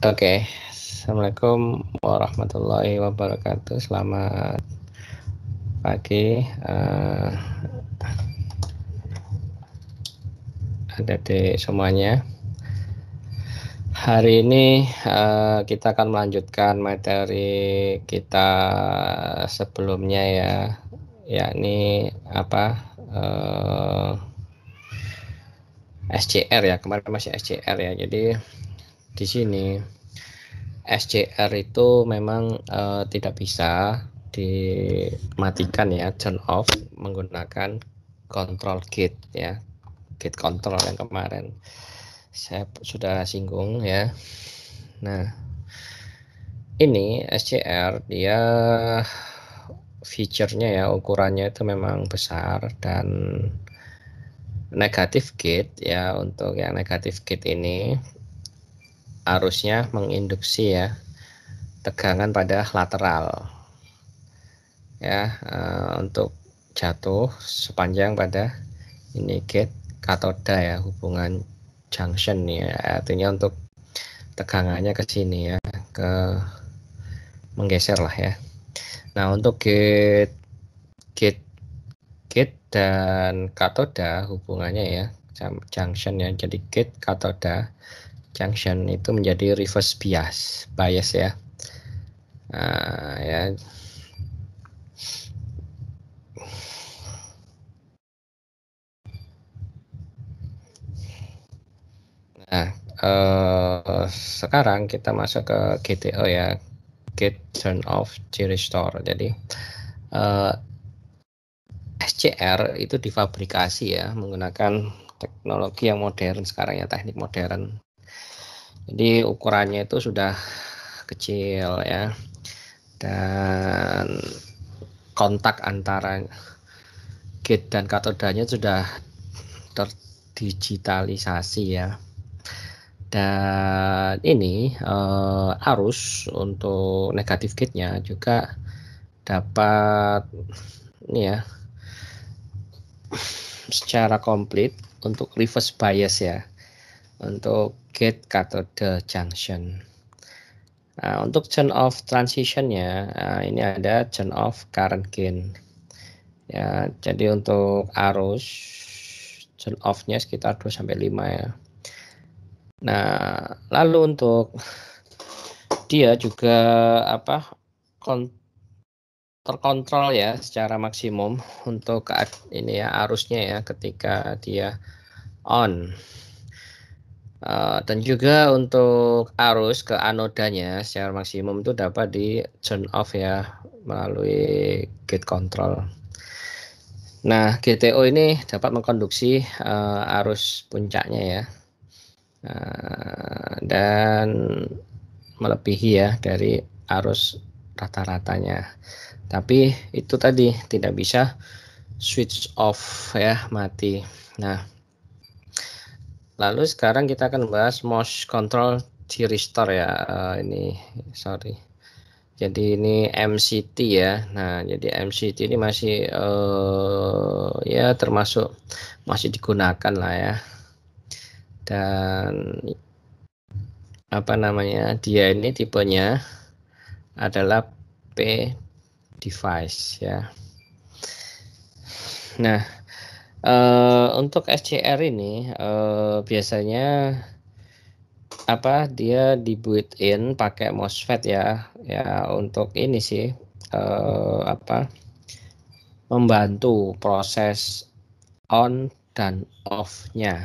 Oke, assalamualaikum warahmatullahi wabarakatuh. Selamat pagi. Uh, eh, ada di semuanya. Hari ini uh, kita akan melanjutkan materi kita sebelumnya ya, yakni apa? Uh, eh, SCR ya. Kemarin masih SCR ya. Jadi di sini SCR itu memang uh, tidak bisa dimatikan ya turn off menggunakan control kit ya kit control yang kemarin saya sudah singgung ya nah ini SCR dia fiturnya ya ukurannya itu memang besar dan negatif kit ya untuk yang negatif kit ini arusnya menginduksi ya tegangan pada lateral ya uh, untuk jatuh sepanjang pada ini gate katoda ya hubungan junction ya artinya untuk tegangannya ke sini ya ke menggeser lah ya nah untuk gate gate gate dan katoda hubungannya ya junction ya jadi gate katoda junction itu menjadi reverse bias bias ya uh, ya nah uh, sekarang kita masuk ke GTO ya get turn off G restore jadi uh, eh, SCR itu difabrikasi ya menggunakan teknologi yang modern sekarang ya teknik modern jadi ukurannya itu sudah kecil ya. Dan kontak antara gate dan katodanya sudah terdigitalisasi ya. Dan ini eh, arus untuk negatif gate-nya juga dapat ini ya secara komplit untuk reverse bias ya untuk gate cathode junction. Nah, untuk turn off transitionnya nah, ini ada turn off current gain. Ya, jadi untuk arus turn off-nya sekitar 2 sampai 5 ya. Nah, lalu untuk dia juga apa terkontrol ya secara maksimum untuk ini ya arusnya ya ketika dia on. Eh, dan juga untuk arus ke anodanya secara maksimum itu dapat di turn off ya melalui gate control. Nah, GTO ini dapat mengkonduksi uh, arus puncaknya ya. Uh, dan melebihi ya dari arus rata-ratanya. Tapi itu tadi tidak bisa switch off ya, mati. Nah, Lalu sekarang kita akan bahas mouse control di ya. Uh, ini sorry. Jadi ini MCT ya. Nah, jadi MCT ini masih uh, ya termasuk masih digunakan lah ya. Dan apa namanya? Dia ini tipenya adalah P device ya. Nah, Eh, untuk SCR ini, uh, biasanya apa, dia di in pakai MOSFET ya, ya untuk ini sih, uh, apa, membantu proses on dan off-nya.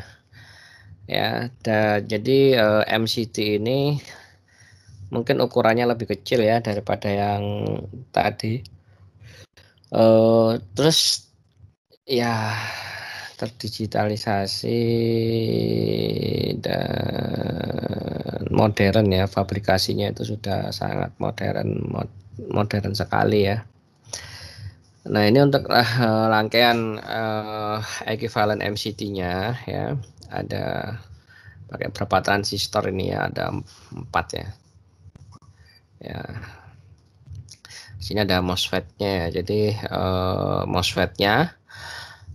Ya, da, jadi uh, MCT ini mungkin ukurannya lebih kecil ya daripada yang tadi. uh, terus ya terdigitalisasi dan modern ya fabrikasinya itu sudah sangat modern modern sekali ya nah ini untuk uh, rangkaian uh, equivalent MCT-nya ya ada pakai berapa transistor ini ya ada empat ya ya sini ada MOSFET-nya ya jadi uh, MOSFET-nya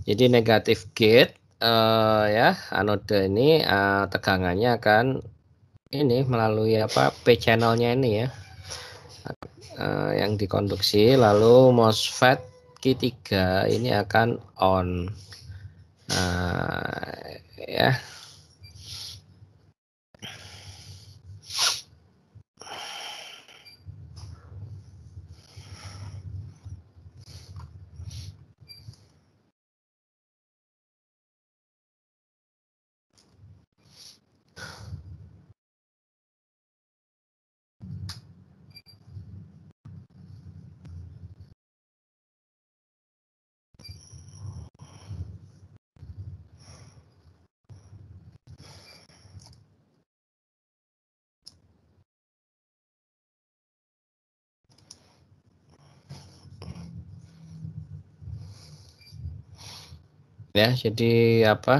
jadi negatif gate uh, ya anode ini uh, tegangannya akan ini melalui apa p channelnya ini ya uh, yang dikonduksi lalu MOSFET Q3 ini akan on uh, ya ya. Jadi apa?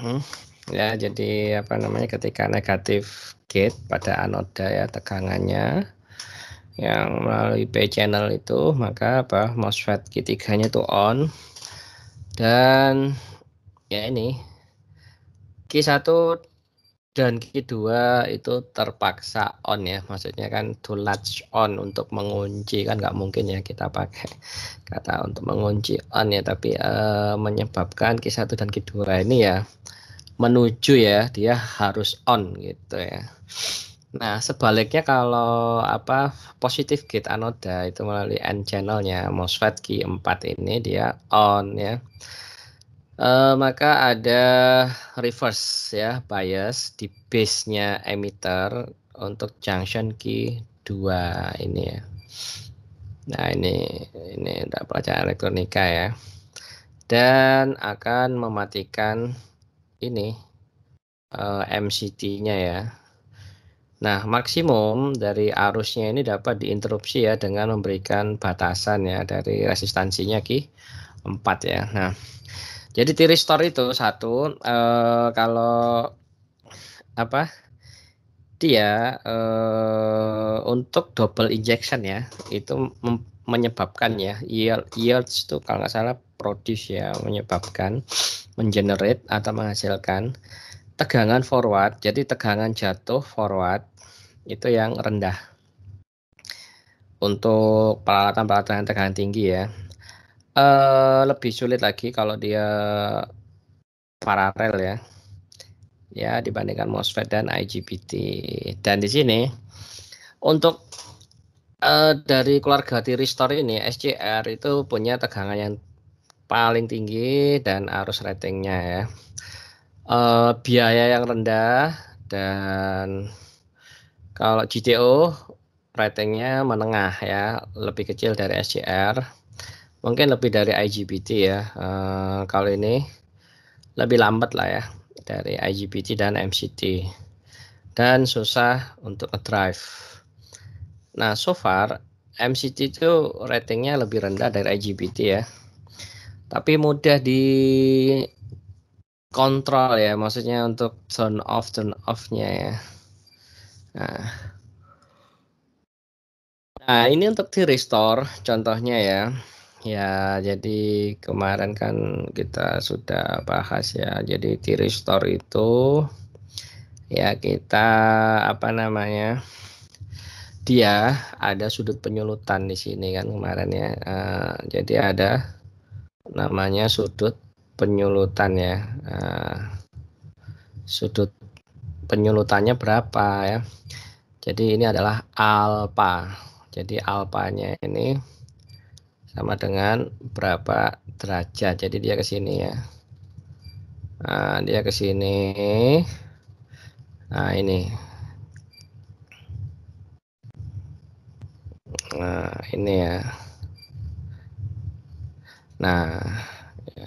Hmm, ya, jadi apa namanya ketika negatif gate pada anoda ya tegangannya yang melalui P channel itu maka apa MOSFET ketiganya itu on dan ya ini Q1 dan kedua itu terpaksa on ya, maksudnya kan to latch on untuk mengunci kan nggak mungkin ya kita pakai kata untuk mengunci on ya, tapi uh, menyebabkan Q1 dan Q2 ini ya menuju ya dia harus on gitu ya. Nah sebaliknya kalau apa positif gate anoda itu melalui n channelnya MOSFET Q4 ini dia on ya. Uh, maka ada reverse ya bias di base-nya emitter untuk junction key 2 ini ya. Nah, ini ini tidak pelajaran elektronika ya. Dan akan mematikan ini uh, eh, MCT-nya ya. Nah, maksimum dari arusnya ini dapat diinterupsi ya dengan memberikan batasan ya dari resistansinya Ki 4 ya. Nah, jadi store itu satu eh, kalau apa dia eh, untuk double injection ya itu menyebabkan ya yield yields itu kalau nggak salah produce ya menyebabkan mengenerate atau menghasilkan tegangan forward jadi tegangan jatuh forward itu yang rendah untuk peralatan-peralatan tegangan tinggi ya Uh, lebih sulit lagi kalau dia paralel ya. Ya, dibandingkan MOSFET dan IGBT. Dan di sini untuk uh, dari keluarga Tiristor ini SCR itu punya tegangan yang paling tinggi dan arus ratingnya ya. Uh, biaya yang rendah dan kalau GTO ratingnya menengah ya, lebih kecil dari SCR mungkin lebih dari IGBT ya uh, kalau ini lebih lambat lah ya dari IGBT dan MCT dan susah untuk drive. nah so far MCT itu ratingnya lebih rendah dari IGBT ya tapi mudah di kontrol ya maksudnya untuk turn off turn off nya ya nah Nah, ini untuk di restore contohnya ya. Ya, jadi kemarin kan kita sudah bahas ya. Jadi di restore itu ya kita apa namanya? Dia ada sudut penyulutan di sini kan kemarin ya. Uh, jadi ada namanya sudut penyulutan ya. Uh, sudut penyulutannya berapa ya? Jadi ini adalah alfa. Jadi alfanya ini sama dengan berapa derajat jadi dia ke sini ya nah, dia ke sini nah ini nah ini ya nah ya.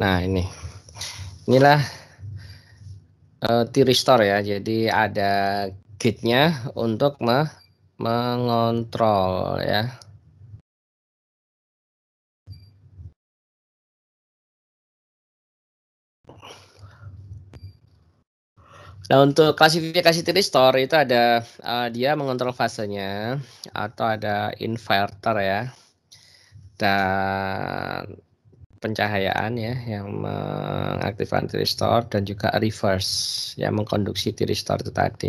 nah ini inilah uh, eh, T-Restore ya jadi ada gate-nya untuk me mengontrol ya. Nah untuk klasifikasi tristor itu ada uh, dia mengontrol fasenya atau ada inverter ya dan pencahayaan ya yang mengaktifkan tristor dan juga reverse yang mengkonduksi tristor itu tadi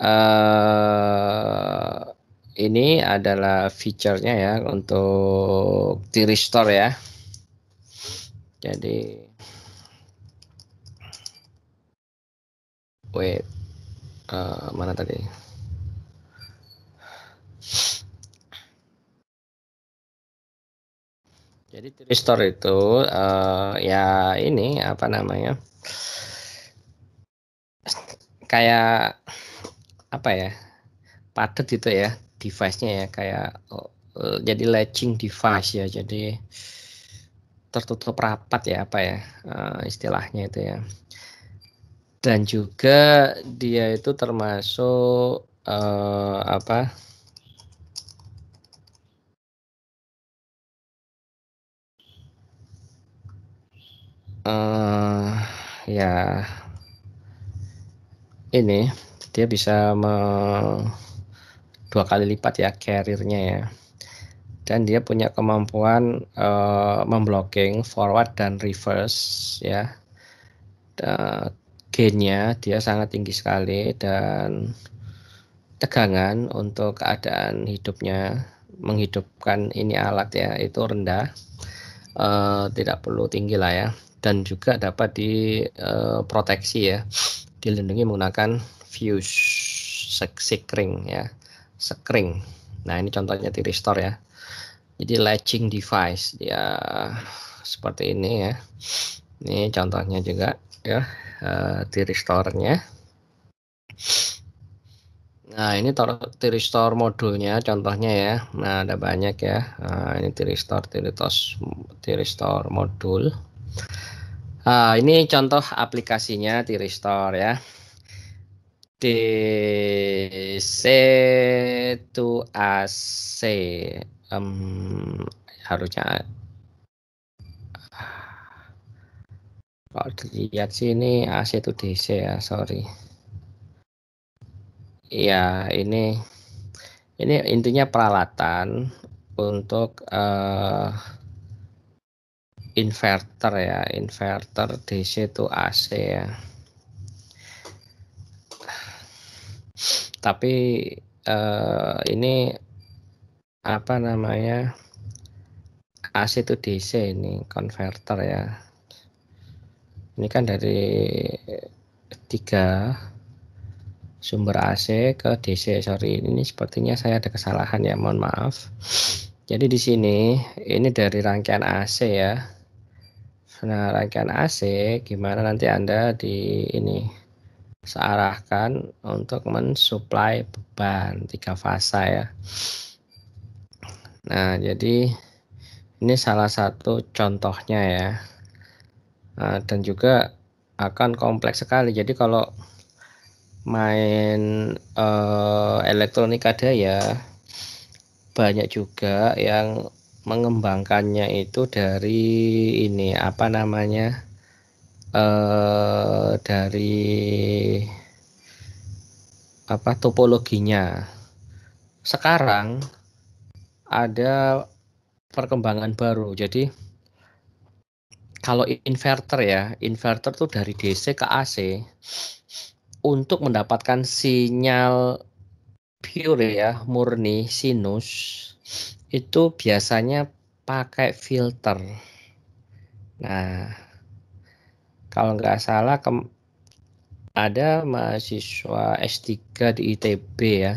uh, ini adalah fiturnya ya untuk di restore ya. Jadi wait uh, mana tadi? Jadi restore itu uh, ya ini apa namanya? Kayak apa ya padat gitu ya device-nya ya kayak eh, jadi latching device ya jadi tertutup rapat ya apa ya eh, istilahnya itu ya dan juga dia itu termasuk uh, apa uh, ya ini dia bisa me, dua kali lipat ya karirnya ya dan dia punya kemampuan uh, memblocking forward dan reverse ya uh, gainnya dia sangat tinggi sekali dan tegangan untuk keadaan hidupnya menghidupkan ini alat ya itu rendah uh, tidak perlu tinggi lah ya dan juga dapat diproteksi eh, uh, ya dilindungi menggunakan Fuse, sekring ya sekring nah ini contohnya di restore ya jadi latching device dia seperti ini ya ini contohnya juga ya eh, di restore nya Nah, ini restore modulnya contohnya ya. Nah, ada banyak ya. Nah, ini restore, Tiritos, restore modul. Uh, ini contoh aplikasinya di restore ya de C um, harusnya kalau dilihat sini AC to DC ya sorry ya ini ini intinya peralatan untuk uh, inverter ya inverter DC to AC ya Tapi uh, ini apa namanya? AC to DC ini converter ya. Ini kan dari tiga sumber AC ke DC. Sorry, ini sepertinya saya ada kesalahan ya, mohon maaf. Jadi di sini ini dari rangkaian AC ya. Nah, rangkaian AC gimana nanti Anda di ini searahkan untuk mensuplai beban tiga fasa ya. Nah, jadi ini salah satu contohnya ya. Nah, dan juga akan kompleks sekali. Jadi kalau main uh, elektronik ada ya banyak juga yang mengembangkannya itu dari ini apa namanya? eh, dari apa topologinya. Sekarang ada perkembangan baru. Jadi kalau inverter ya, inverter tuh dari DC ke AC untuk mendapatkan sinyal pure ya, murni sinus itu biasanya pakai filter. Nah, kalau nggak salah ke, ada mahasiswa S3 di ITB ya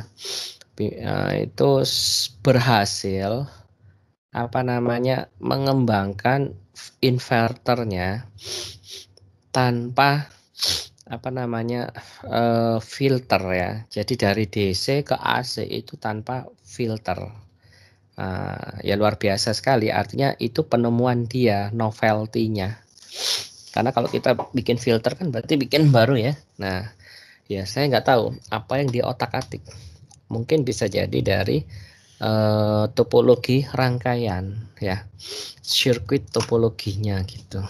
eh, itu berhasil apa namanya mengembangkan inverternya tanpa apa namanya eh, filter ya jadi dari DC ke AC itu tanpa filter eh, ya luar biasa sekali artinya itu penemuan dia novelty-nya karena kalau kita bikin filter kan berarti bikin baru ya. Nah, ya saya nggak tahu apa yang di otak-atik. Mungkin bisa jadi dari uh, topologi rangkaian ya. Sirkuit topologinya gitu.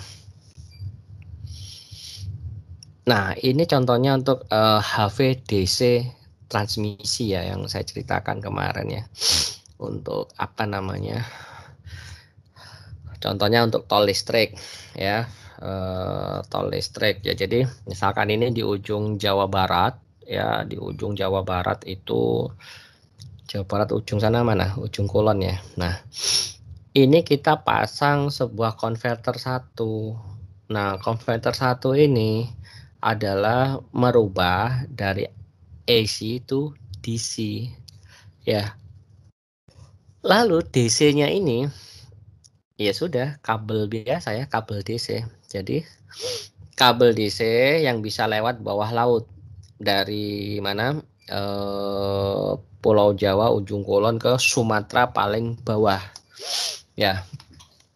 Nah, ini contohnya untuk uh, eh, HVDC transmisi ya yang saya ceritakan kemarin ya. Untuk apa namanya? Contohnya untuk tol listrik ya. Eh, tol listrik ya. Jadi misalkan ini di ujung Jawa Barat ya, di ujung Jawa Barat itu Jawa Barat ujung sana mana? Ujung Kulon ya. Nah, ini kita pasang sebuah konverter satu. Nah, konverter satu ini adalah merubah dari AC itu DC ya. Lalu DC-nya ini ya sudah kabel biasa ya, kabel DC. Jadi kabel DC yang bisa lewat bawah laut dari mana eh, Pulau Jawa ujung kulon ke Sumatera paling bawah. Ya.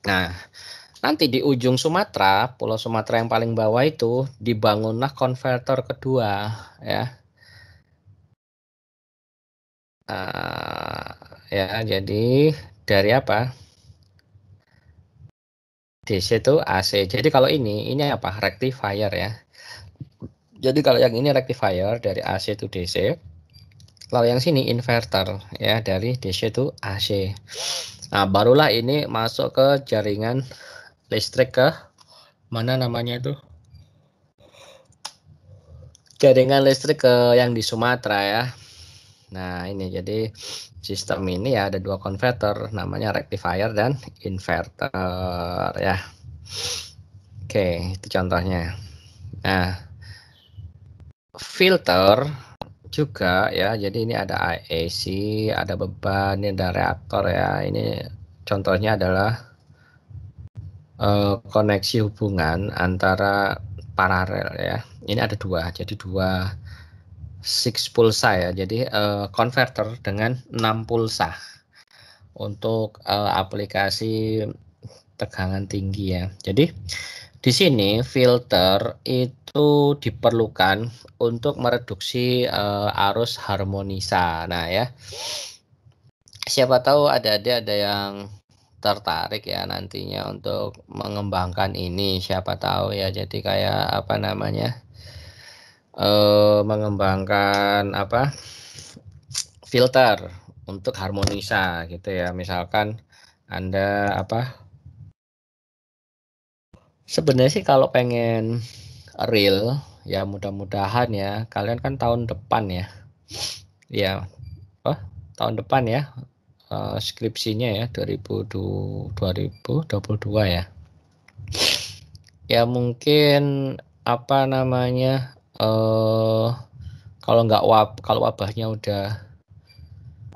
Nah, nanti di ujung Sumatera, Pulau Sumatera yang paling bawah itu dibangunlah konverter kedua, ya. Uh, ya, jadi dari apa? DC itu AC. Jadi kalau ini, ini apa? Rectifier ya. Jadi kalau yang ini rectifier dari AC itu DC. Kalau yang sini inverter ya dari DC itu AC. Nah, barulah ini masuk ke jaringan listrik ke mana namanya itu? Jaringan listrik ke yang di Sumatera ya. Nah, ini jadi sistem ini ya ada dua konverter namanya rectifier dan inverter ya. Oke, itu contohnya. Nah, filter juga ya. Jadi ini ada IAC, ada beban, ini ada reaktor ya. Ini contohnya adalah uh, koneksi hubungan antara paralel ya. Ini ada dua, jadi dua 6 pulsa ya. Jadi uh, converter dengan 6 pulsa untuk uh, aplikasi tegangan tinggi ya. Jadi di sini filter itu diperlukan untuk mereduksi uh, arus harmonisa. Nah ya. Siapa tahu ada-ada ada yang tertarik ya nantinya untuk mengembangkan ini siapa tahu ya jadi kayak apa namanya uh, mengembangkan apa filter untuk harmonisa gitu ya misalkan anda apa sebenarnya sih kalau pengen real ya mudah-mudahan ya kalian kan tahun depan ya ya oh, tahun depan ya eh, skripsinya ya 2022 ya ya mungkin apa namanya uh, kalau nggak wab kalau wabahnya udah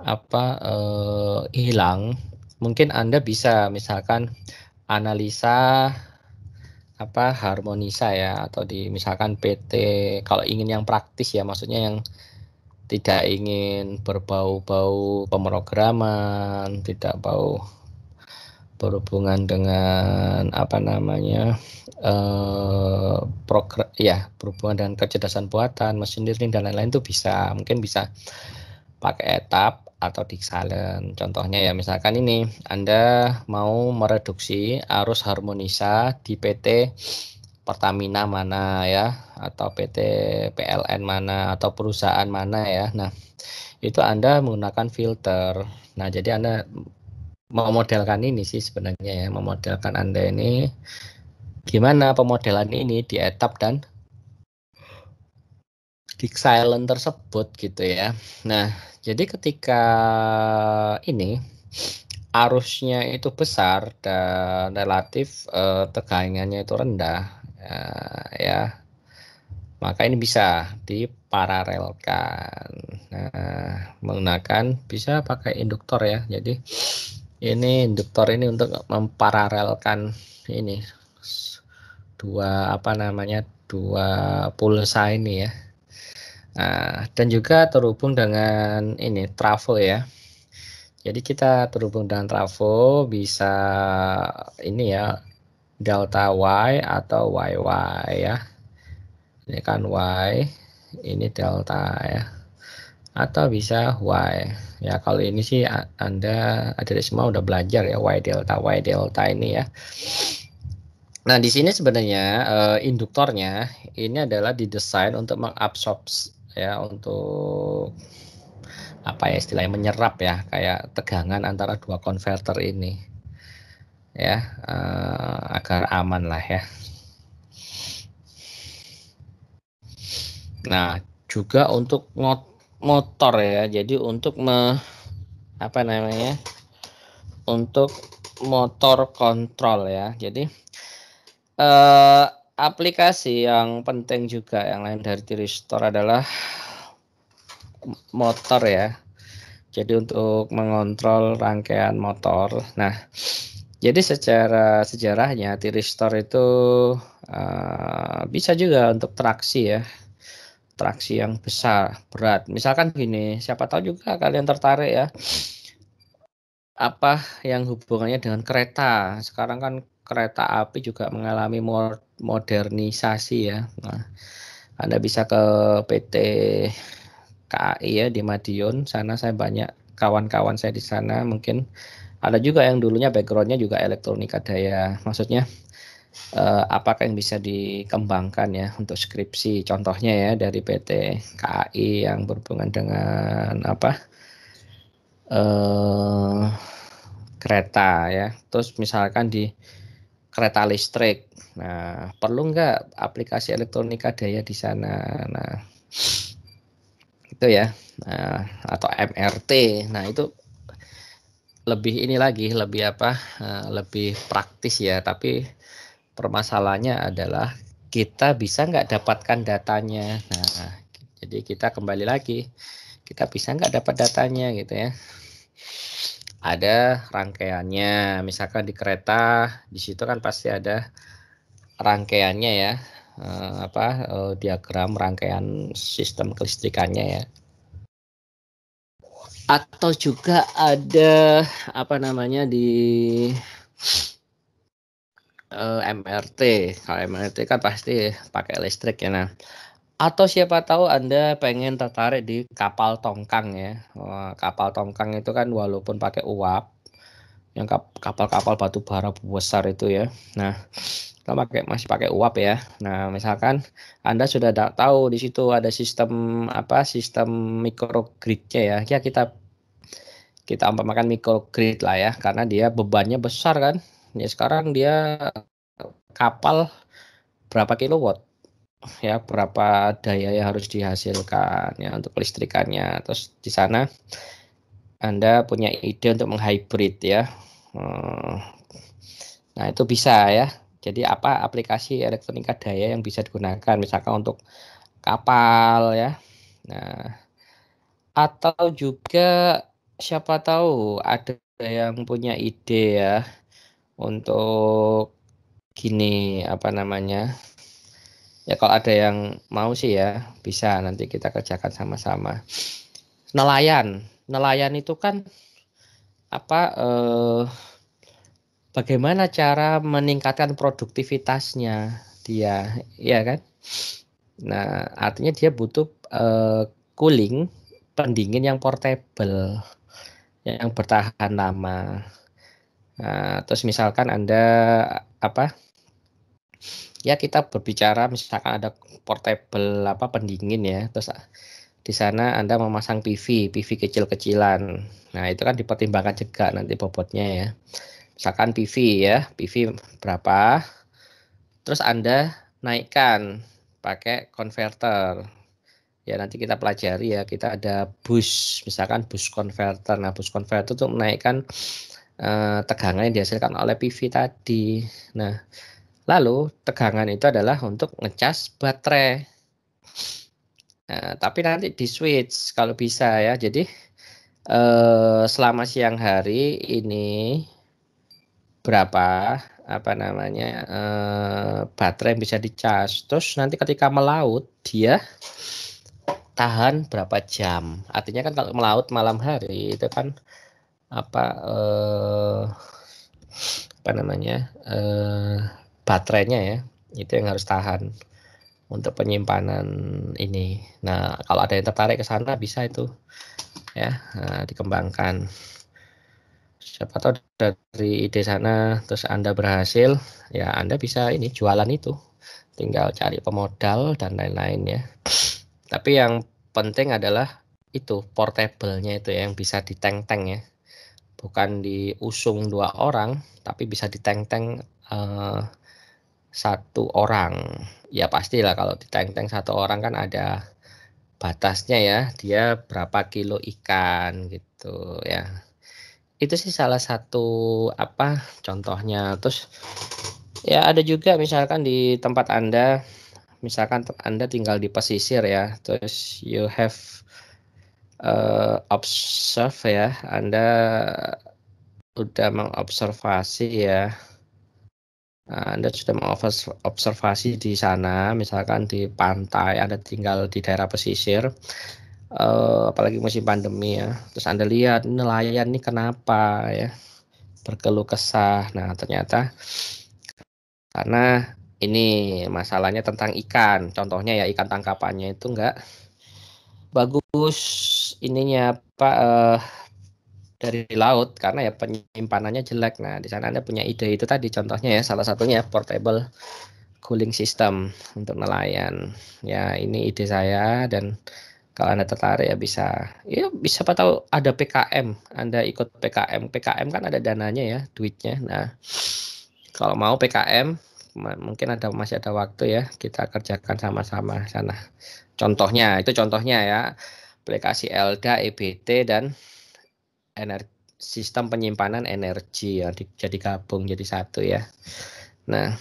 apa uh, hilang mungkin anda bisa misalkan analisa apa harmonisa ya atau di misalkan PT kalau ingin yang praktis ya maksudnya yang tidak ingin berbau-bau pemrograman tidak bau berhubungan dengan apa namanya eh, program ya berhubungan dengan kecerdasan buatan, mesin learning dan lain-lain itu bisa mungkin bisa pakai etap atau diksalen. Contohnya ya misalkan ini Anda mau mereduksi arus harmonisa di PT Pertamina mana ya atau PT PLN mana atau perusahaan mana ya. Nah, itu Anda menggunakan filter. Nah, jadi Anda memodelkan ini sih sebenarnya ya, memodelkan Anda ini Gimana pemodelan ini di etap dan di silent tersebut gitu ya. Nah, jadi ketika ini arusnya itu besar dan relatif eh, tegangannya itu rendah eh, ya maka ini bisa diparalelkan nah, menggunakan bisa pakai induktor ya jadi ini induktor ini untuk memparalelkan ini dua apa namanya dua pulsa ini ya. Nah, dan juga terhubung dengan ini travel ya. Jadi kita terhubung dengan travel bisa ini ya delta y atau yy ya. Ini kan y, ini delta ya. Atau bisa y. Ya kalau ini sih Anda ada semua udah belajar ya y delta y delta ini ya. Nah, di sini sebenarnya uh, induktornya ini adalah didesain untuk mengabsorbs ya untuk apa ya istilahnya menyerap ya kayak tegangan antara dua konverter ini ya uh, agar aman lah ya. Nah, juga untuk motor ya. Jadi untuk me, apa namanya? Untuk motor kontrol ya. Jadi uh, aplikasi yang penting juga yang lain dari Tiri Store adalah motor ya. Jadi untuk mengontrol rangkaian motor. Nah, jadi secara sejarahnya Tiri Store itu uh, bisa juga untuk traksi ya. Traksi yang besar, berat. Misalkan gini, siapa tahu juga kalian tertarik ya. Apa yang hubungannya dengan kereta? Sekarang kan kereta api juga mengalami modernisasi ya. Nah, Anda bisa ke PT KAI ya di Madiun. Sana saya banyak kawan-kawan saya di sana mungkin ada juga yang dulunya backgroundnya juga elektronika daya. Maksudnya eh, apakah yang bisa dikembangkan ya untuk skripsi? Contohnya ya dari PT KAI yang berhubungan dengan apa? Eh, kereta ya. Terus misalkan di kereta listrik. Nah, perlu nggak aplikasi elektronika daya di sana? Nah, itu ya, nah, atau MRT. Nah, itu lebih ini lagi, lebih apa? Eh, lebih praktis ya. Tapi permasalahannya adalah kita bisa nggak dapatkan datanya. Nah, jadi kita kembali lagi, kita bisa nggak dapat datanya gitu ya ada rangkaiannya. Misalkan di kereta, di situ kan pasti ada rangkaiannya ya, eh, apa eh, diagram rangkaian sistem kelistrikannya ya. Atau juga ada apa namanya di eh, MRT. Kalau MRT kan pasti pakai listrik ya. Nah, atau siapa tahu Anda pengen tertarik di kapal tongkang ya. Wah, kapal tongkang itu kan walaupun pakai uap, yang kapal-kapal batu bara besar itu ya. Nah, kita pakai masih pakai uap ya. Nah, misalkan Anda sudah tahu di situ ada sistem apa? Sistem microgridnya ya. Ya kita kita umpamakan microgrid lah ya, karena dia bebannya besar kan. Ya sekarang dia kapal berapa kilowatt? ya berapa daya yang harus dihasilkan ya untuk kelistrikannya terus di sana anda punya ide untuk menghybrid ya eh, nah itu bisa ya jadi apa aplikasi elektronika daya yang bisa digunakan misalkan untuk kapal ya nah atau juga siapa tahu ada yang punya ide ya untuk gini apa namanya ya kalau ada yang mau sih ya bisa nanti kita kerjakan sama-sama nelayan nelayan itu kan apa eh, bagaimana cara meningkatkan produktivitasnya dia ya kan nah artinya dia butuh eh, cooling pendingin yang portable yang bertahan lama nah, terus misalkan anda apa ya kita berbicara misalkan ada portable apa pendingin ya terus ah, di sana Anda memasang PV, PV kecil-kecilan. Nah, itu kan dipertimbangkan juga nanti bobotnya ya. Misalkan PV ya, PV berapa? Terus Anda naikkan pakai converter. Ya, nanti kita pelajari ya, kita ada bus, misalkan bus converter. Nah, bus converter itu menaikkan eh, tegangan yang dihasilkan oleh PV tadi. Nah, Lalu tegangan itu adalah untuk ngecas baterai. Nah, tapi nanti di switch kalau bisa ya. Jadi eh, selama siang hari ini berapa apa namanya eh, baterai yang bisa dicas. Terus nanti ketika melaut dia tahan berapa jam. Artinya kan kalau melaut malam hari itu kan apa eh, apa namanya eh, baterainya ya itu yang harus tahan untuk penyimpanan ini. Nah, kalau ada yang tertarik ke sana bisa itu ya nah, dikembangkan. Siapa tahu dari ide sana terus Anda berhasil, ya Anda bisa ini jualan itu. Tinggal cari pemodal dan lain-lain ya. Tapi yang penting adalah itu portable-nya itu ya, yang bisa diteng-teng ya. Bukan diusung dua orang, tapi bisa diteng-teng uh, satu orang. Ya pastilah kalau di tank-tank satu orang kan ada batasnya ya, dia berapa kilo ikan gitu ya. Itu sih salah satu apa contohnya. Terus ya ada juga misalkan di tempat Anda misalkan Anda tinggal di pesisir ya, terus you have uh, observe ya, Anda udah mengobservasi ya Ah, Anda sudah mengobservasi di sana, misalkan di pantai, Anda tinggal di daerah pesisir, uh, apalagi musim pandemi ya. Terus Anda lihat nelayan ini kenapa ya berkeluh kesah. Nah ternyata karena ini masalahnya tentang ikan. Contohnya ya ikan tangkapannya itu enggak bagus ininya apa Uh, dari laut karena ya penyimpanannya jelek. Nah, di sana Anda punya ide itu tadi contohnya ya salah satunya ya, portable cooling system untuk nelayan. Ya, ini ide saya dan kalau Anda tertarik ya bisa ya bisa apa tahu ada PKM, Anda ikut PKM. PKM kan ada dananya ya, duitnya. Nah, kalau mau PKM mungkin ada masih ada waktu ya kita kerjakan sama-sama sana. Contohnya itu contohnya ya aplikasi Elda, EBT dan energi sistem penyimpanan energi ya jadi gabung jadi satu ya nah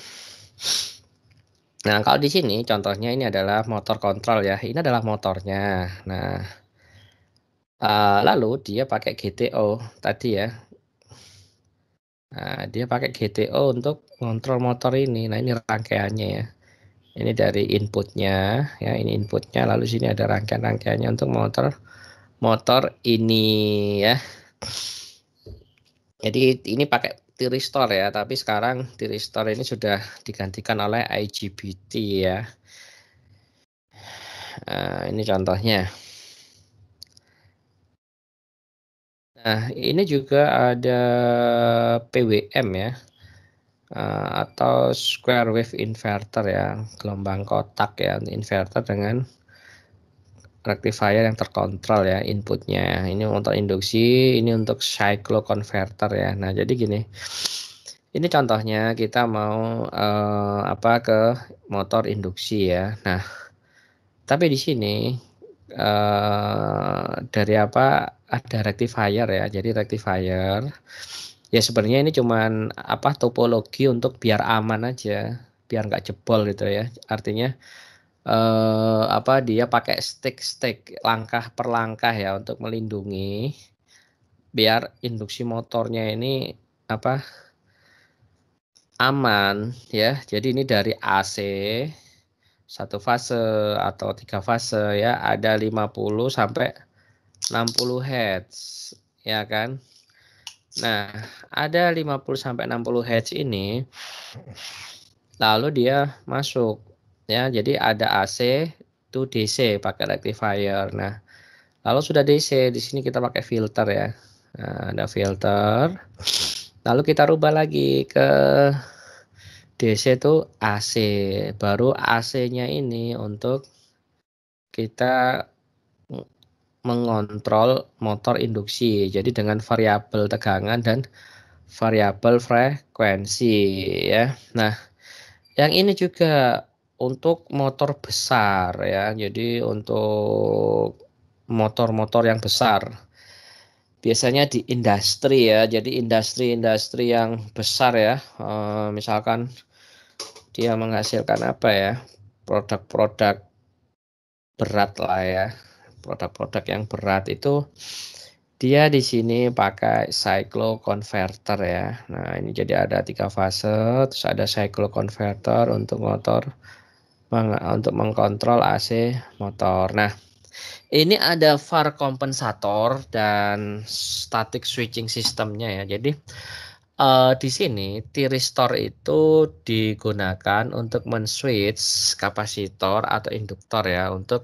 nah kalau di sini contohnya ini adalah motor kontrol ya ini adalah motornya nah uh, lalu dia pakai GTO tadi ya nah dia pakai GTO untuk kontrol motor ini nah ini rangkaiannya ya ini dari inputnya ya ini inputnya lalu sini ada rangkaian rangkaiannya untuk motor motor ini ya jadi ini pakai T-Restore ya, tapi sekarang T-Restore ini sudah digantikan oleh IGBT ya. Nah, ini contohnya. Nah, ini juga ada PWM ya, eh, atau Square Wave Inverter ya, gelombang kotak ya, inverter dengan rectifier yang terkontrol ya inputnya. Ini untuk induksi, ini untuk cyclo converter ya. Nah, jadi gini. Ini contohnya kita mau eh, apa ke motor induksi ya. Nah, tapi di sini eh, dari apa ada rectifier ya. Jadi rectifier ya sebenarnya ini cuman apa topologi untuk biar aman aja, biar nggak jebol gitu ya. Artinya eh, apa dia pakai stick-stick langkah per langkah ya untuk melindungi biar induksi motornya ini apa aman ya. Jadi ini dari AC satu fase atau tiga fase ya ada 50 sampai 60 Hz ya kan. Nah, ada 50 sampai 60 Hz ini lalu dia masuk ya jadi ada AC itu DC pakai rectifier nah lalu sudah DC di sini kita pakai filter ya nah, ada filter lalu kita rubah lagi ke DC itu AC baru AC nya ini untuk kita mengontrol motor induksi jadi dengan variabel tegangan dan variabel frekuensi ya nah yang ini juga untuk motor besar ya. Jadi untuk motor-motor yang besar. Biasanya di industri ya. Jadi industri-industri yang besar ya. E, misalkan dia menghasilkan apa ya? produk-produk berat lah ya. Produk-produk yang berat itu dia di sini pakai cyclo converter ya. Nah, ini jadi ada tiga fase, terus ada cyclo converter untuk motor untuk mengkontrol AC motor. Nah, ini ada VAR kompensator dan static switching sistemnya ya. Jadi uh, di sini tiristor itu digunakan untuk men-switch kapasitor atau induktor ya untuk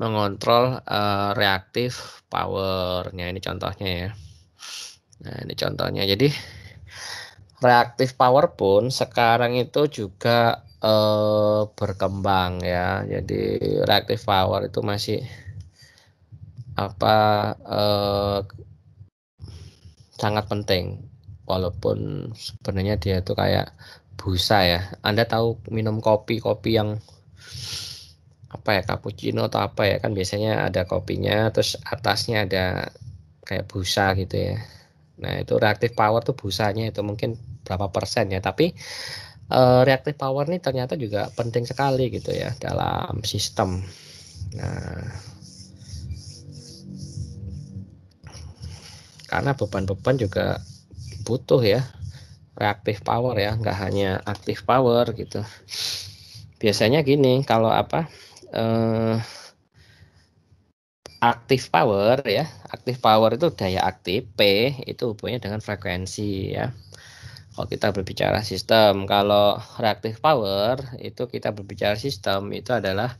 mengontrol uh, reaktif powernya ini contohnya ya. Nah, ini contohnya. Jadi reaktif power pun sekarang itu juga uh, berkembang ya. Jadi reactive power itu masih apa uh, sangat penting walaupun sebenarnya dia itu kayak busa ya. Anda tahu minum kopi kopi yang apa ya cappuccino atau apa ya kan biasanya ada kopinya terus atasnya ada kayak busa gitu ya. Nah, itu reaktif power tuh busanya itu mungkin berapa persen ya, tapi uh, reactive power ini ternyata juga penting sekali gitu ya dalam sistem. Nah, karena beban-beban juga butuh ya reaktif power ya nggak hanya aktif power gitu biasanya gini kalau apa eh, aktif power ya aktif power itu daya aktif P itu hubungannya dengan frekuensi ya kalau kita berbicara sistem kalau reactive power itu kita berbicara sistem itu adalah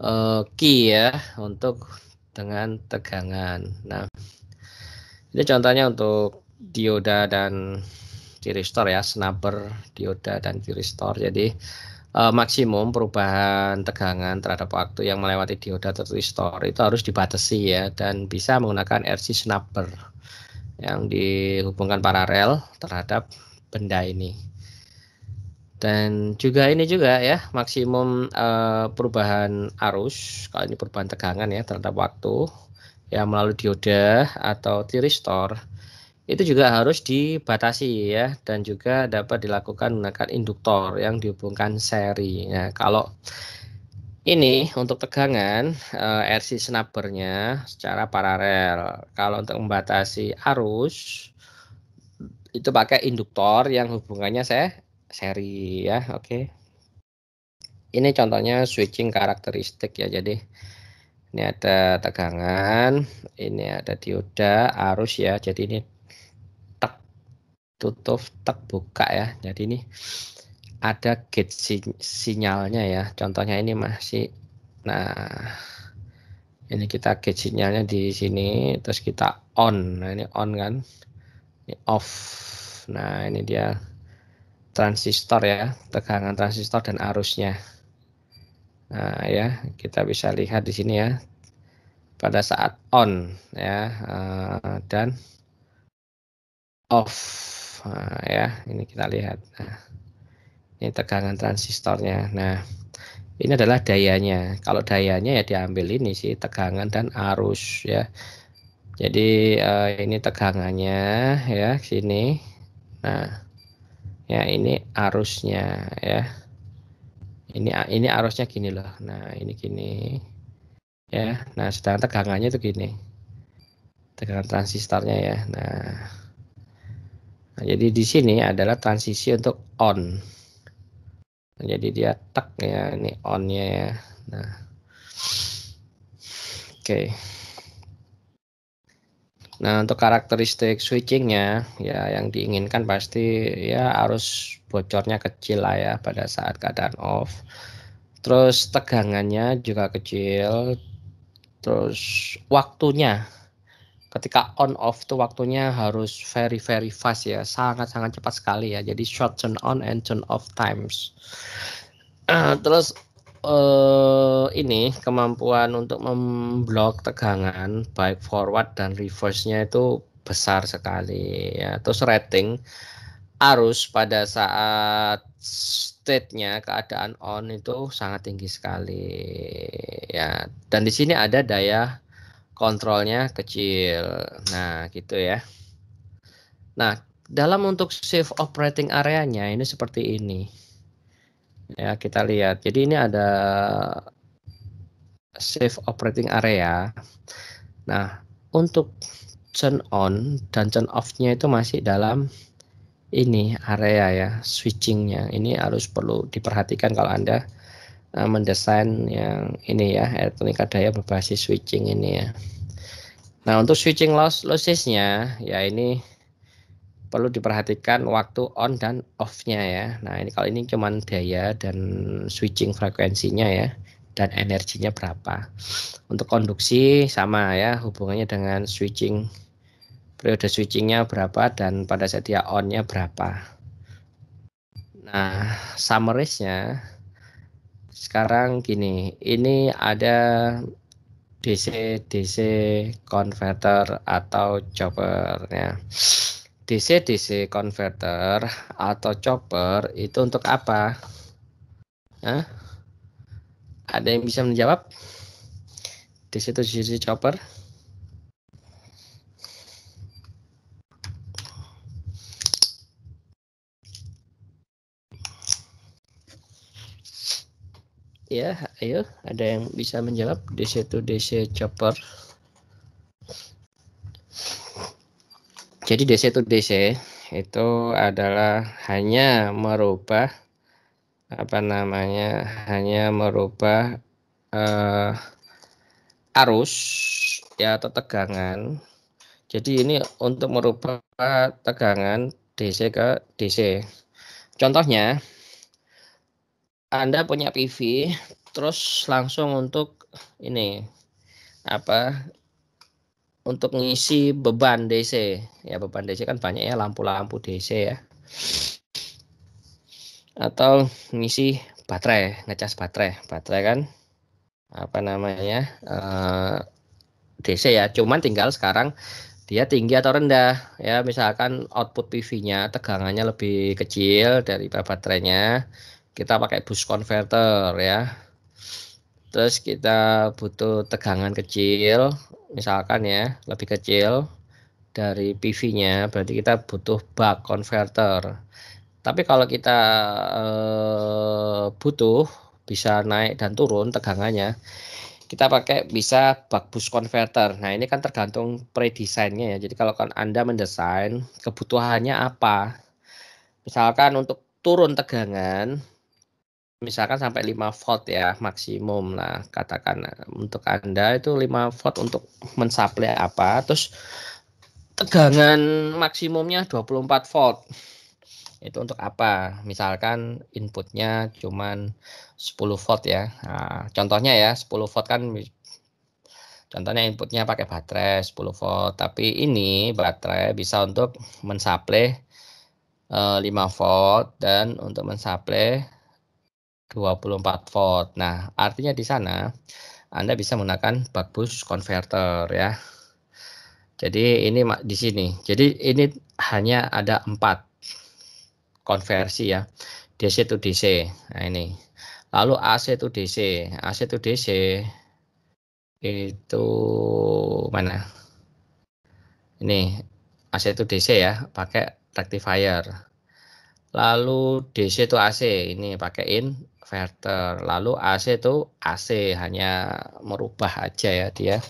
uh, key ya untuk dengan tegangan nah ini contohnya untuk dioda dan tiristor ya snapper dioda dan tiristor. jadi E, maksimum perubahan tegangan terhadap waktu yang melewati dioda atau itu harus dibatasi ya dan bisa menggunakan RC snapper yang dihubungkan paralel terhadap benda ini. Dan juga ini juga ya maksimum uh, perubahan arus kalau ini perubahan tegangan ya terhadap waktu ya melalui dioda atau tiristor itu juga harus dibatasi ya dan juga dapat dilakukan menggunakan induktor yang dihubungkan seri. Nah, kalau ini untuk tegangan uh, eh, RC snappernya secara paralel. Kalau untuk membatasi arus itu pakai induktor yang hubungannya saya seri ya oke okay. ini contohnya switching karakteristik ya jadi ini ada tegangan ini ada dioda arus ya jadi ini tek tutup tek buka ya jadi ini ada gate sinyalnya ya contohnya ini masih nah ini kita gate sinyalnya di sini terus kita on nah ini on kan ini off nah ini dia transistor ya tegangan transistor dan arusnya nah ya kita bisa lihat di sini ya pada saat on ya eh, dan off nah, ya ini kita lihat nah, ini tegangan transistornya nah ini adalah dayanya kalau dayanya ya diambil ini sih tegangan dan arus ya jadi uh, ini tegangannya ya sini. Nah, ya ini arusnya ya. Ini ini arusnya gini loh. Nah, ini gini. Ya. Nah, sedangkan tegangannya itu gini. Tegangan transistornya ya. Nah. Nah, jadi di sini adalah transisi untuk on. Nah, jadi dia tak ya ini onnya ya. Nah. Oke. Okay. Nah, untuk karakteristik switchingnya, ya yang diinginkan pasti ya arus bocornya kecil lah ya pada saat keadaan off. Terus tegangannya juga kecil. Terus waktunya ketika on off tuh waktunya harus very very fast ya, sangat-sangat cepat sekali ya. Jadi short turn on and turn off times. Uh, terus uh, ini kemampuan untuk memblok tegangan baik forward dan reverse-nya itu besar sekali ya. Terus rating arus pada saat state-nya keadaan on itu sangat tinggi sekali ya. Dan di sini ada daya kontrolnya kecil. Nah, gitu ya. Nah, dalam untuk shift operating areanya ini seperti ini. Ya, kita lihat. Jadi ini ada Save Operating Area. Nah, untuk turn on dan turn off-nya itu masih dalam ini area ya switchingnya ini harus perlu diperhatikan kalau anda eh, mendesain yang ini ya elektronika daya berbasis switching ini ya nah untuk switching loss nya ya ini perlu diperhatikan waktu on dan off-nya ya. Nah, ini kalau ini cuma daya dan switching frekuensinya ya dan energinya berapa. Untuk konduksi sama ya, hubungannya dengan switching periode switchingnya berapa dan pada saat dia on-nya berapa. Nah, summary-nya sekarang gini, ini ada DC DC converter atau chopper DC DC converter atau chopper itu untuk apa? Hah? Ada yang bisa menjawab? DC itu DC chopper? Ya, ayo ada yang bisa menjawab DC itu DC chopper? Jadi DC to DC itu adalah hanya merubah apa namanya hanya merubah uh, arus ya atau tegangan. Jadi ini untuk merubah tegangan DC ke DC. Contohnya Anda punya PV terus langsung untuk ini apa untuk ngisi beban DC. Ya beban DC kan banyak ya lampu-lampu DC ya. Atau ngisi baterai, ngecas baterai. Baterai kan apa namanya? Uh, eh, DC ya. Cuman tinggal sekarang dia tinggi atau rendah ya misalkan output PV-nya tegangannya lebih kecil dari baterainya kita pakai boost converter ya terus kita butuh tegangan kecil misalkan ya lebih kecil dari PV-nya berarti kita butuh buck converter tapi kalau kita eh, butuh bisa naik dan turun tegangannya kita pakai bisa buck boost converter nah ini kan tergantung predesainnya ya jadi kalau kan Anda mendesain kebutuhannya apa misalkan untuk turun tegangan misalkan sampai 5 volt ya maksimum lah katakan eh, untuk Anda itu 5 volt untuk mensuplai apa terus tegangan maksimumnya 24 volt itu untuk apa misalkan inputnya cuman 10 volt ya nah, contohnya ya 10 volt kan contohnya inputnya pakai baterai 10 volt tapi ini baterai bisa untuk mensuplai 5 eh, volt dan untuk mensuplai 24 volt. Nah, artinya di sana Anda bisa menggunakan boost converter ya. Jadi ini di sini. Jadi ini hanya ada empat konversi ya. DC to DC. Nah ini. Lalu AC to DC. AC to DC itu mana? Ini AC to DC ya, pakai rectifier. Lalu DC to AC ini pakai in converter. Lalu AC itu AC hanya merubah aja ya dia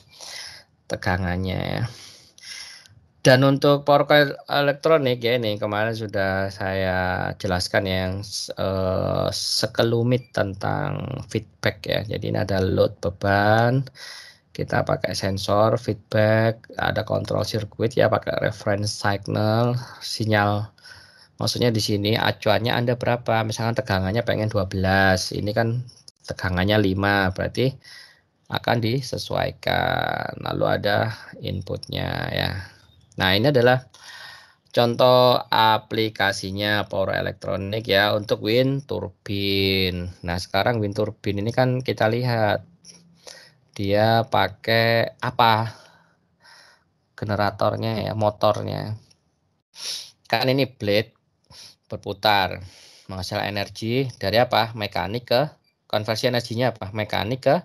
tegangannya ya. Dan untuk power coil elektronik ya ini kemarin sudah saya jelaskan yang eh, sekelumit tentang feedback ya. Jadi ini ada load beban, kita pakai sensor, feedback, ada kontrol sirkuit ya pakai reference signal, sinyal Maksudnya di sini acuannya Anda berapa? Misalkan tegangannya pengen 12, ini kan tegangannya 5, berarti akan disesuaikan. Lalu ada inputnya ya. Nah, ini adalah contoh aplikasinya power elektronik ya untuk wind turbine Nah, sekarang wind turbine ini kan kita lihat dia pakai apa? Generatornya ya, motornya. Kan ini blade berputar menghasilkan energi dari apa? Mekanik ke konversi energinya apa? Mekanik ke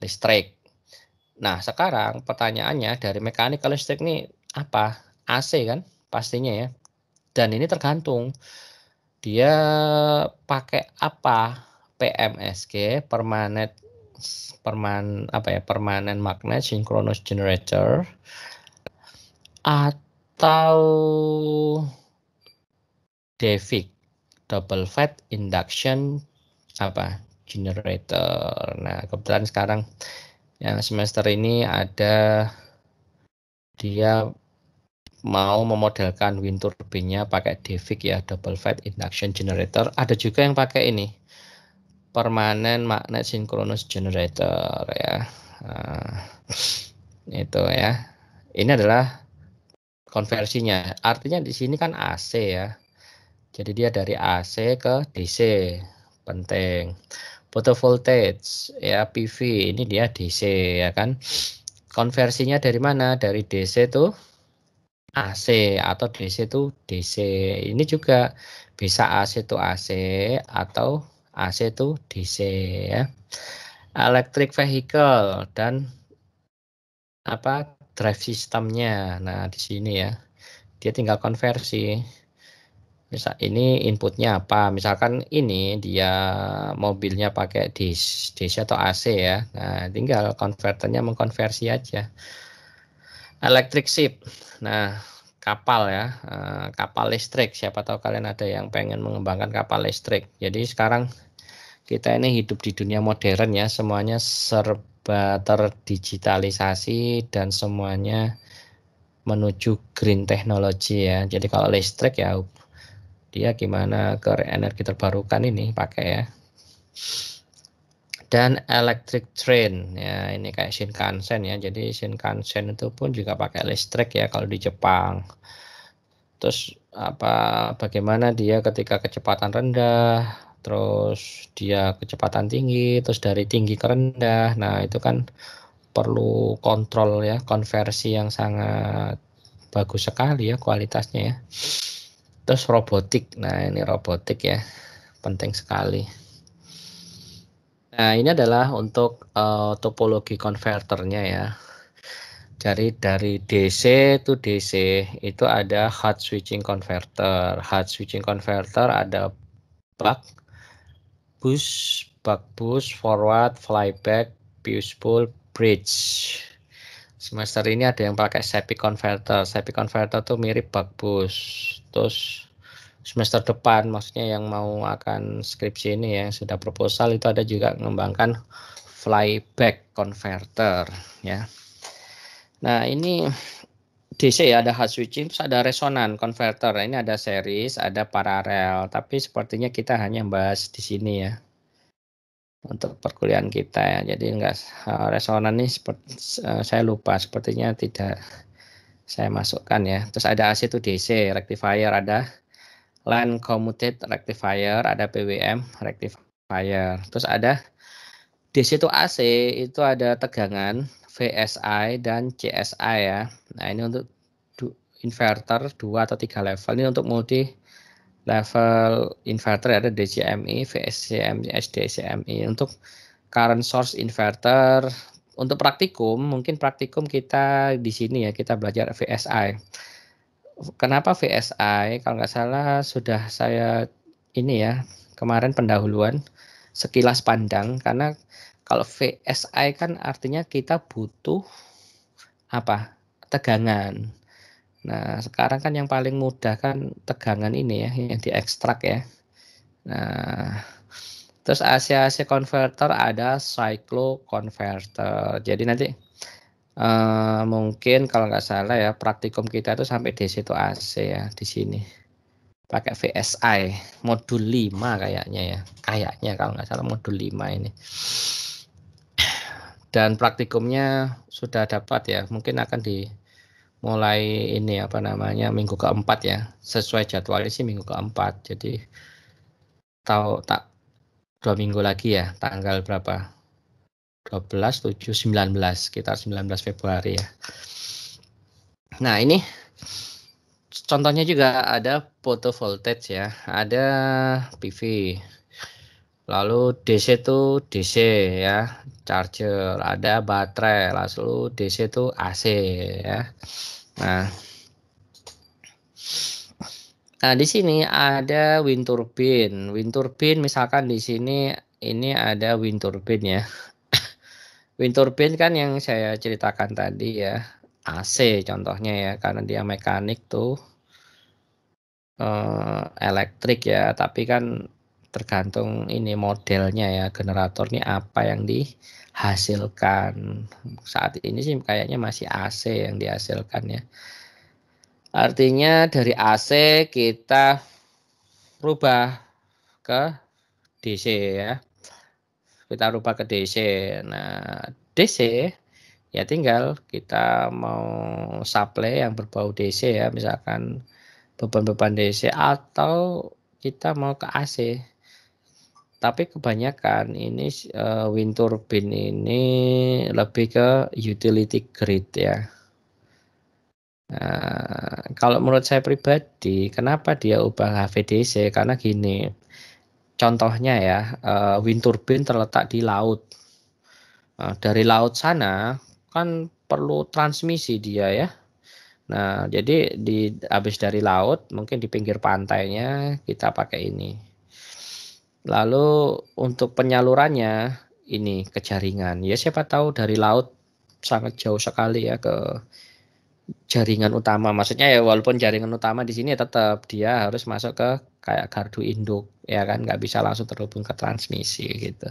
listrik. Nah, sekarang pertanyaannya dari mekanik ke listrik ini apa? AC kan pastinya ya. Dan ini tergantung dia pakai apa? PMSG permanent perman apa ya? Permanent magnet synchronous generator atau devic double fat induction apa generator. Nah, kebetulan sekarang yang semester ini ada dia mau memodelkan wind turbine-nya pakai devic ya, double fat induction generator. Ada juga yang pakai ini permanen magnet synchronous generator ya. Nah, itu ya. Ini adalah konversinya. Artinya di sini kan AC ya jadi dia dari AC ke DC, penting. Photovoltage ya PV ini dia DC ya kan. Konversinya dari mana? Dari DC tuh AC atau DC tuh DC. Ini juga bisa AC tuh AC atau AC tuh DC ya. Electric vehicle dan apa drive sistemnya. Nah, di sini ya. Dia tinggal konversi misal ini inputnya apa misalkan ini dia mobilnya pakai DC disk atau AC ya nah tinggal konverternya mengkonversi aja electric ship nah kapal ya eh, kapal listrik siapa tahu kalian ada yang pengen mengembangkan kapal listrik jadi sekarang kita ini hidup di dunia modern ya semuanya serba terdigitalisasi dan semuanya menuju green technology ya jadi kalau listrik ya dia gimana ke energi terbarukan ini pakai ya dan electric train ya ini kayak Shinkansen ya jadi Shinkansen itu pun juga pakai listrik ya kalau di Jepang terus apa bagaimana dia ketika kecepatan rendah terus dia kecepatan tinggi terus dari tinggi ke rendah nah itu kan perlu kontrol ya konversi yang sangat bagus sekali ya kualitasnya ya Terus robotik. Nah, ini robotik ya. Penting sekali. Nah, ini adalah untuk uh, topologi konverternya ya. Jadi dari DC to DC itu ada hard switching converter. Hard switching converter ada buck, bus buck bus forward, flyback, push pull, bridge semester ini ada yang pakai Sepi Converter. Sepi Converter tuh mirip bus. Terus semester depan maksudnya yang mau akan skripsi ini ya sudah proposal itu ada juga mengembangkan flyback converter ya. Nah, ini DC ya ada hot switching terus ada resonan converter. Ini ada series, ada paralel, tapi sepertinya kita hanya membahas di sini ya untuk perkuliahan kita ya. Jadi enggak eh, resonan nih seperti eh, saya lupa sepertinya tidak saya masukkan ya. Terus ada AC to DC rectifier ada line commutate rectifier, ada PWM rectifier. Terus ada DC to AC itu ada tegangan VSI dan CSI ya. Nah, ini untuk inverter dua atau tiga level. Ini untuk multi level inverter ada DCMI, VSCMI, SDCMI. Untuk current source inverter, untuk praktikum mungkin praktikum kita di sini ya kita belajar VSI. Kenapa VSI? Kalau nggak salah sudah saya ini ya kemarin pendahuluan sekilas pandang karena kalau VSI kan artinya kita butuh apa tegangan Nah, sekarang kan yang paling mudah kan tegangan ini ya yang diekstrak ya. Nah, terus AC-AC converter ada cyclo converter. Jadi nanti uh, mungkin kalau nggak salah ya praktikum kita itu sampai di situ AC ya di sini. Pakai VSI modul 5 kayaknya ya. Kayaknya kalau nggak salah modul 5 ini dan praktikumnya sudah dapat ya mungkin akan di mulai ini apa namanya minggu keempat ya sesuai jadwalnya sih minggu keempat jadi tahu tak dua minggu lagi ya tanggal berapa 12 7 19 sekitar 19 Februari ya nah ini contohnya juga ada photo ya ada PV Lalu DC itu DC ya, charger, ada baterai, lalu DC itu AC ya. Nah. Nah, di sini ada wind turbine. Wind turbine misalkan di sini ini ada wind turbine ya. wind turbine kan yang saya ceritakan tadi ya, AC contohnya ya, karena dia mekanik tuh eh, elektrik ya, tapi kan tergantung ini modelnya ya generator ini apa yang dihasilkan saat ini sih kayaknya masih AC yang dihasilkan ya artinya dari AC kita rubah ke DC ya kita rubah ke DC nah DC ya tinggal kita mau supply yang berbau DC ya misalkan beban-beban DC atau kita mau ke AC tapi kebanyakan ini uh, eh, wind turbine ini lebih ke utility grid ya. Uh, kalau menurut saya pribadi, kenapa dia ubah HVDC? Karena gini, contohnya ya, uh, eh, wind turbine terletak di laut. Uh, dari laut sana kan perlu transmisi dia ya. Nah, jadi di habis dari laut, mungkin di pinggir pantainya kita pakai ini Lalu untuk penyalurannya ini ke jaringan. Ya siapa tahu dari laut sangat jauh sekali ya ke jaringan utama. Maksudnya ya walaupun jaringan utama di sini tetap dia harus masuk ke kayak gardu induk ya kan nggak bisa langsung terhubung ke transmisi gitu.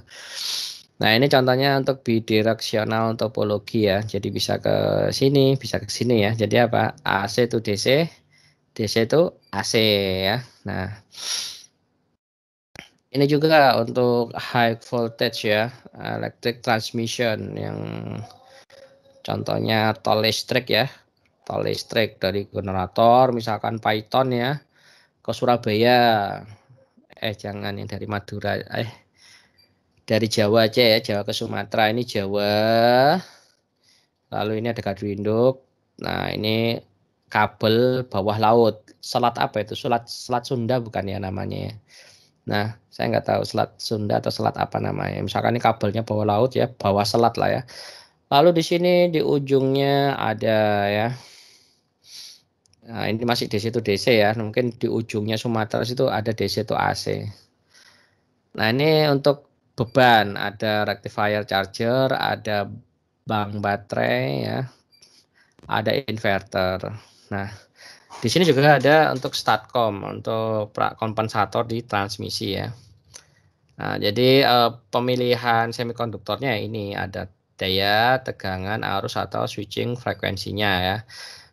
Nah, ini contohnya untuk bidireksional topologi ya. Jadi bisa ke sini, bisa ke sini ya. Jadi apa? AC to DC, DC to AC ya. Nah, ini juga untuk high voltage ya, electric transmission yang contohnya tol listrik ya, tol listrik dari generator misalkan Python ya ke Surabaya. Eh jangan yang dari Madura eh dari Jawa aja ya, Jawa ke Sumatera ini Jawa. Lalu ini ada gardu induk. Nah, ini kabel bawah laut. Selat apa itu? Selat selat Sunda bukan ya namanya ya Nah, saya nggak tahu selat Sunda atau selat apa namanya. Misalkan ini kabelnya bawah laut ya, bawah selat lah ya. Lalu di sini di ujungnya ada ya. Nah, ini masih DC itu DC ya. Mungkin di ujungnya Sumatera situ ada DC itu AC. Nah, ini untuk beban ada rectifier charger, ada bank baterai ya. Ada inverter. Nah, di sini juga ada untuk statcom untuk kompensator di transmisi ya. Nah, jadi eh, pemilihan semikonduktornya ini ada daya, tegangan, arus atau switching frekuensinya ya.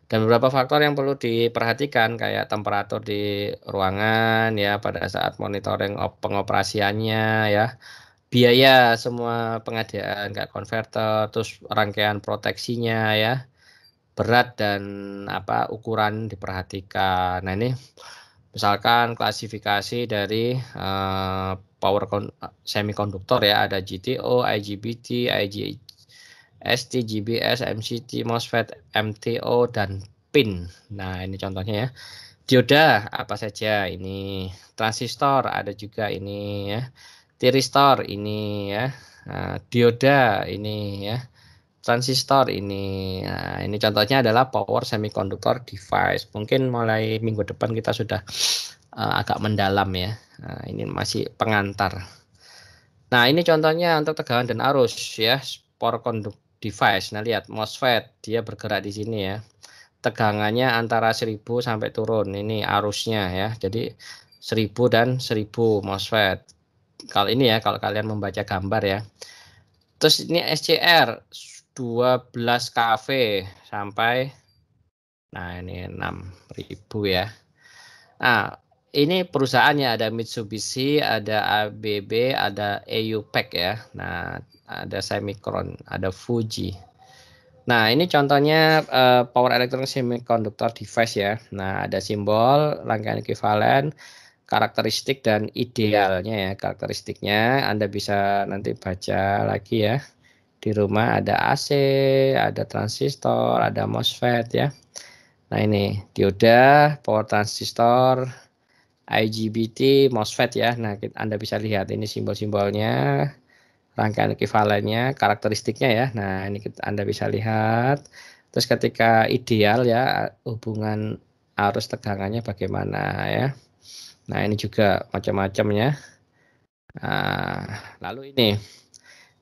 Dan beberapa faktor yang perlu diperhatikan kayak temperatur di ruangan ya pada saat monitoring pengoperasiannya ya. Biaya semua pengadaan kayak konverter, terus rangkaian proteksinya ya berat dan apa ukuran diperhatikan. Nah ini misalkan klasifikasi dari uh, power semikonduktor ya ada GTO, IGBT, IG, ST, GBS, MCT, MOSFET, MTO dan pin. Nah ini contohnya ya. Dioda apa saja ini, transistor ada juga ini ya, tiristor ini ya, uh, dioda ini ya, transistor ini. Nah, ini contohnya adalah power semiconductor device. Mungkin mulai minggu depan kita sudah uh, agak mendalam ya. Nah, ini masih pengantar. Nah, ini contohnya untuk tegangan dan arus ya, power conduct device. Nah, lihat MOSFET dia bergerak di sini ya. Tegangannya antara 1000 sampai turun. Ini arusnya ya. Jadi 1000 dan 1000 MOSFET. Kalau ini ya kalau kalian membaca gambar ya. Terus ini SCR 12 kV sampai nah ini 6000 ya. Nah, ini perusahaannya ada Mitsubishi, ada ABB, ada EUPEC ya. Nah, ada Semicron, ada Fuji. Nah, ini contohnya uh, power electronic semiconductor device ya. Nah, ada simbol, rangkaian ekivalen, karakteristik dan idealnya ya, karakteristiknya Anda bisa nanti baca lagi ya. Di rumah ada AC, ada transistor, ada MOSFET ya. Nah ini dioda, power transistor, IGBT, MOSFET ya. Nah Anda bisa lihat ini simbol-simbolnya, rangkaian ekivalennya, karakteristiknya ya. Nah ini Anda bisa lihat. Terus ketika ideal ya hubungan arus tegangannya bagaimana ya. Nah ini juga macam-macamnya. Nah, lalu ini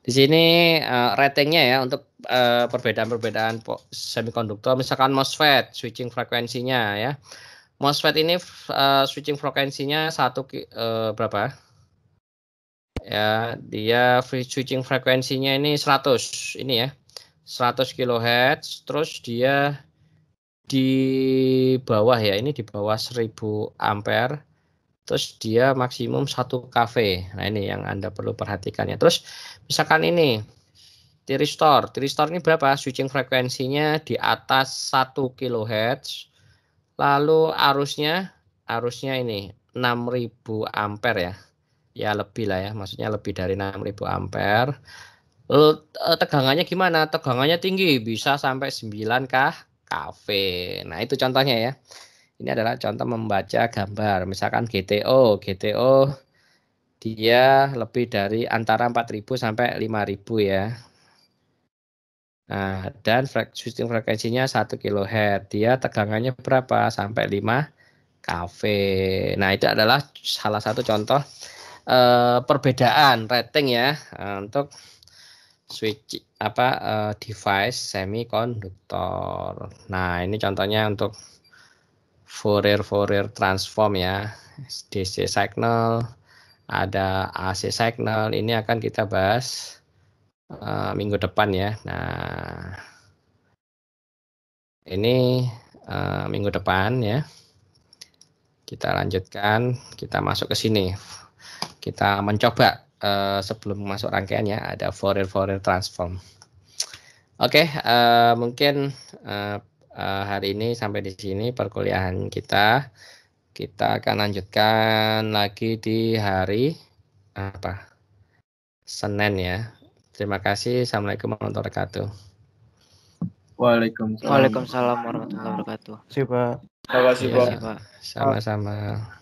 di sini uh, ratingnya ya untuk eh, perbedaan-perbedaan semikonduktor, misalkan MOSFET, switching frekuensinya ya. MOSFET ini uh, switching frekuensinya satu uh, berapa? Ya, dia switching frekuensinya ini 100 ini ya. 100 kHz, terus dia di bawah ya, ini di bawah 1000 ampere terus dia maksimum satu cafe. Nah ini yang Anda perlu perhatikan ya. Terus misalkan ini tiristor, tiristor ini berapa? Switching frekuensinya di atas 1 kHz. Lalu arusnya, arusnya ini 6000 ampere ya. Ya lebih lah ya, maksudnya lebih dari 6000 ampere. Eh, tegangannya gimana? Tegangannya tinggi, bisa sampai 9 kah? Kafe. Nah, itu contohnya ya. Ini adalah contoh membaca gambar. Misalkan GTO, GTO dia lebih dari antara 4.000 sampai 5.000 ya. Nah, dan switching frekuensinya 1 kHz. Dia tegangannya berapa? Sampai 5 kV. Nah, itu adalah salah satu contoh eh, perbedaan rating ya eh, untuk switch apa eh, device semikonduktor. Nah, ini contohnya untuk Fourier Fourier transform ya DC signal ada AC signal ini akan kita bahas uh, minggu depan ya nah ini uh, minggu depan ya kita lanjutkan kita masuk ke sini kita mencoba uh, sebelum masuk rangkaiannya ada Fourier Fourier transform oke okay, uh, mungkin uh, Eh, hari ini sampai di sini perkuliahan kita. Kita akan lanjutkan lagi di hari apa? Senin ya. Terima kasih. Assalamualaikum warahmatullahi wabarakatuh. Waalaikumsalam. Waalaikumsalam warahmatullahi wabarakatuh. Siapa? Terima iya, Sama-sama.